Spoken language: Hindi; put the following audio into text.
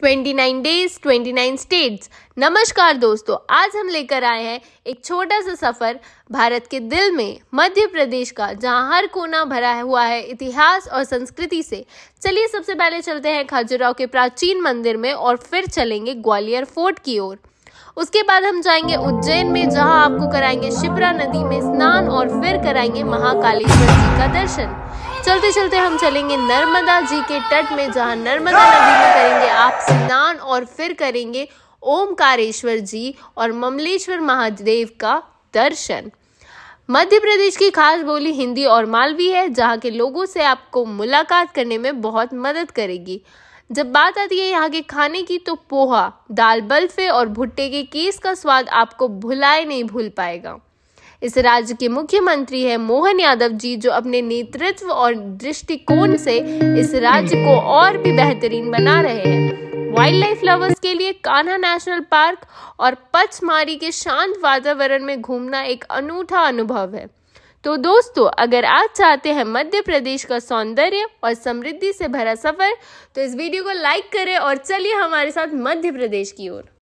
twenty nine days twenty nine states नमस्कार दोस्तों आज हम लेकर आए हैं एक छोटा सा सफ़र भारत के दिल में मध्य प्रदेश का जहाँ हर कोना भरा हुआ है इतिहास और संस्कृति से चलिए सबसे पहले चलते हैं खजुराव के प्राचीन मंदिर में और फिर चलेंगे ग्वालियर फोर्ट की ओर उसके बाद हम जाएंगे उज्जैन में जहां आपको कराएंगे शिप्रा नदी में स्नान और फिर कराएंगे महाकालेश्वर जी का दर्शन चलते चलते हम चलेंगे नर्मदा जी के तट में जहां नर्मदा नदी में आप स्नान और फिर करेंगे ओमकारेश्वर जी और ममलेश्वर महादेव का दर्शन मध्य प्रदेश की खास बोली हिंदी और मालवी है जहाँ के लोगों से आपको मुलाकात करने में बहुत मदद करेगी जब बात आती है यहाँ के खाने की तो पोहा दाल बल्फे और भुट्टे के केस का स्वाद आपको भुलाए नहीं भूल पाएगा इस राज्य के मुख्यमंत्री है मोहन यादव जी जो अपने नेतृत्व और दृष्टिकोण से इस राज्य को और भी बेहतरीन बना रहे हैं वाइल्ड लाइफ लवर्स के लिए कान्हा नेशनल पार्क और पचमारी के शांत वातावरण में घूमना एक अनूठा अनुभव है तो दोस्तों अगर आप चाहते हैं मध्य प्रदेश का सौंदर्य और समृद्धि से भरा सफर तो इस वीडियो को लाइक करें और चलिए हमारे साथ मध्य प्रदेश की ओर